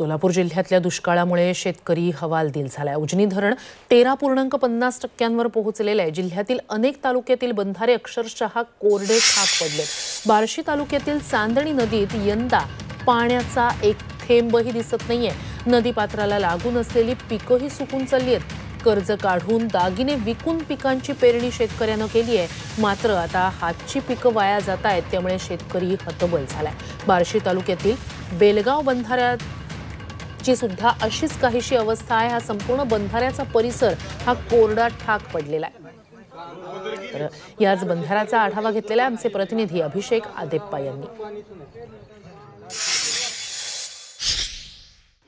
सोलापूर जिल्ह्यातल्या दुष्काळामुळे शेतकरी हवालदिल झालाय उजनी धरण तेरा पूर्णांक पन्नास टक्क्यांवर पोहोचलेलं आहे जिल्ह्यातील अनेक तालुक्यातील बंधारे अक्षरशः कोरडे खाक पडले बार्शी तालुक्यातील चांदणी नदीत यंदा पाण्याचा एक थेंबही दिसत नाहीये नदीपात्राला लागून असलेली पिकंही सुकून चालली आहेत कर्ज काढून दागिने विकून पिकांची पेरणी शेतकऱ्यानं केली आहे मात्र आता हातची पिकं वाया जात आहेत त्यामुळे शेतकरी हतबल झालाय बार्शी तालुक्यातील बेलगाव बंधाऱ्यात ची सुद्धा अशीच काहीशी अवस्था आहे हा संपूर्ण बंधाऱ्याचा परिसर हा कोरडा ठाक पडलेला आहे याच बंधाऱ्याचा आढावा घेतलेला आमचे प्रतिनिधी अभिषेक आदेप्पा यांनी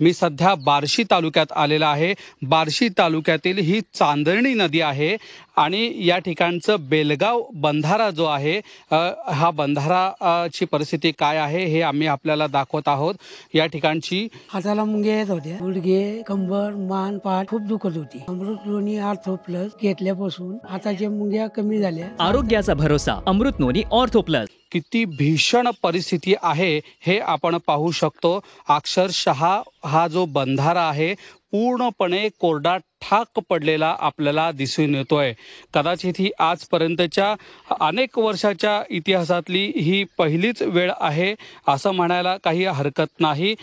मी सध्या बार्शी तालुक्यात आलेला आहे बार्शी तालुक्यातील ही चांदणी नदी आहे आणि या ठिकाणचं बेलगाव बंधारा जो आहे हा बंधाराची परिस्थिती काय आहे हे आम्ही आपल्याला दाखवत आहोत या ठिकाणची हाताला मुंग्या येत होत्या गुडघे कंबर मान पाठ खूप दुखत होती अमृत लोणी ऑर्थो प्लस घेतल्यापासून हाताच्या मुंग्या कमी झाल्या आरोग्याचा भरोसा अमृत लोणी ऑर्थो प्लस किती भीषण परिस्थिती आहे हे आपण पाहू शकतो अक्षरशः हा जो बंधारा आहे पूर्णपणे कोरडा ठाक पडलेला आपल्याला दिसून येतोय कदाचित ही आजपर्यंतच्या अनेक वर्षाच्या इतिहासातली ही पहिलीच वेळ आहे असं म्हणायला काही हरकत नाही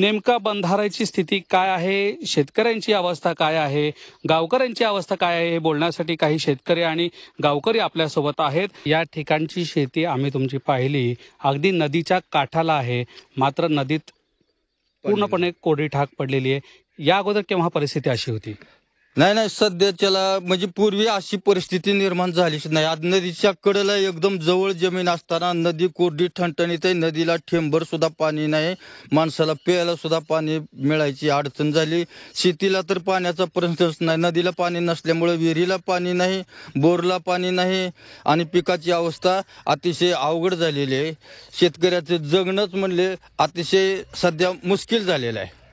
नेमका बंधाराची स्थिती काय आहे शेतकऱ्यांची अवस्था काय आहे गावकऱ्यांची अवस्था काय आहे हे बोलण्यासाठी काही शेतकरी आणि गावकरी आपल्यासोबत आहेत या ठिकाणची शेती आम्ही तुमची पाहिली अगदी नदीच्या काठाला आहे मात्र नदीत पूर्णपणे कोडी ठाक पडलेली आहे या अगोदर केव्हा परिस्थिती अशी होती नाही नाही सध्याच्याला म्हणजे पूर्वी अशी परिस्थिती निर्माण झालीच नाही आज नदीच्या कडेला एकदम जवळ जमीन असताना नदी कोरडी ठणठणीत आहे नदीला ठेंबर सुद्धा पाणी नाही माणसाला प्यायला सुद्धा पाणी मिळायची अडचण झाली शेतीला तर पाण्याचा प्रश्नच नाही नदीला पाणी नसल्यामुळे विहिरीला पाणी नाही बोरला पाणी नाही आणि पिकाची अवस्था अतिशय अवघड झालेली आहे शेतकऱ्याचं जगणंच म्हणले अतिशय सध्या मुश्किल झालेलं आहे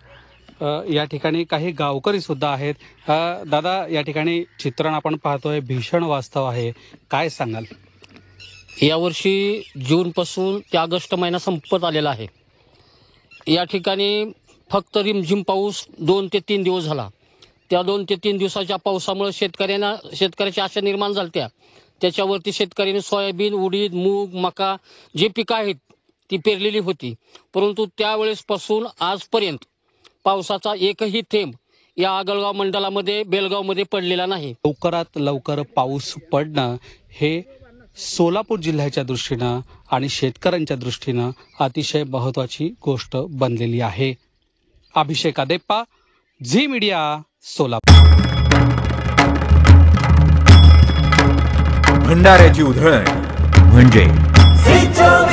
या ठिकाणी काही गावकरी सुद्धा आहेत दादा या ठिकाणी चित्रण आपण पाहतोय भीषण वास्तव आहे काय सांगाल यावर्षी जूनपासून ते ऑगस्ट महिना संपत आलेला आहे या ठिकाणी फक्त रिमझिम पाऊस दोन ते तीन दिवस झाला त्या दोन ते तीन दिवसाच्या पावसामुळे शेतकऱ्यांना शेतकऱ्याच्या आशा निर्माण झाल्या त्याच्यावरती शेतकऱ्यांनी सोयाबीन उडीद मूग मका जे पिकं आहेत ती पेरलेली होती परंतु त्यावेळेसपासून आजपर्यंत पावसाचा एकही थेंब या आगळगाव मंडळामध्ये मध्ये पडलेला नाही लवकरात लवकर पाऊस पडणं हे सोलापूर जिल्ह्याच्या दृष्टीनं आणि शेतकऱ्यांच्या दृष्टीनं अतिशय महत्वाची गोष्ट बनलेली आहे अभिषेक आदेप्पा झी मीडिया सोलापूर भंडाऱ्याची उधळण म्हणजे